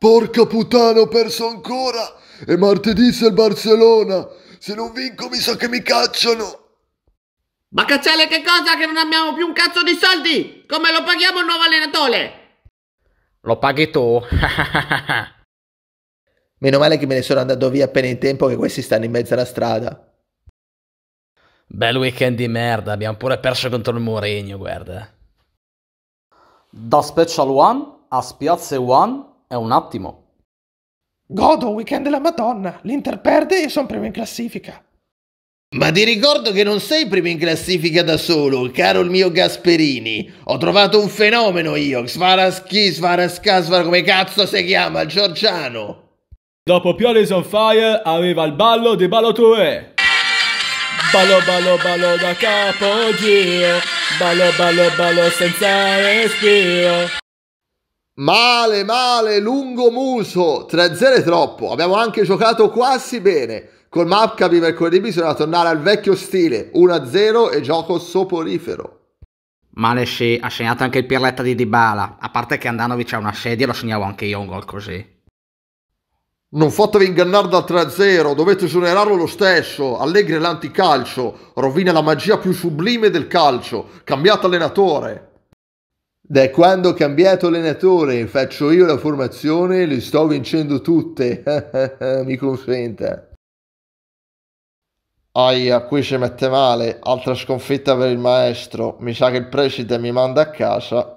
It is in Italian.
Porca puttana, ho perso ancora! E martedì se il Barcellona! Se non vinco mi sa che mi cacciano! Ma cacciale che cosa che non abbiamo più un cazzo di soldi? Come lo paghiamo il nuovo allenatore? Lo paghi tu? Meno male che me ne sono andato via appena in tempo che questi stanno in mezzo alla strada. Bel weekend di merda, abbiamo pure perso contro il Mourinho, guarda. Da Special One a Spiazze One è un attimo. Godo un weekend della Madonna. L'Inter perde e sono primo in classifica. Ma ti ricordo che non sei primo in classifica da solo, caro il mio Gasperini. Ho trovato un fenomeno io, Svaraschi, Svarasca, Svar come cazzo si chiama, Giorgiano. Dopo Piolis on Fire arriva il ballo di 2. Ballo, ballo, ballo da capo capogiro, ballo, ballo, ballo senza respiro. Male, male, lungo muso, 3-0 è troppo. Abbiamo anche giocato quasi bene. Col Mapcapi mercoledì bisogna tornare al vecchio stile, 1-0 e gioco soporifero. Male sì, ha segnato anche il pirletta di Dybala, a parte che Andanovic ha una sedia lo segnavo anche io un gol così. Non fatevi ingannare dal 3-0, dovete esonerarlo lo stesso, Allegri è l'anticalcio, rovina la magia più sublime del calcio, cambiate allenatore. Da quando ho cambiato allenatore, faccio io la formazione, le sto vincendo tutte. Mi consenta. Aia, qui ci mette male. Altra sconfitta per il maestro. Mi sa che il preside mi manda a casa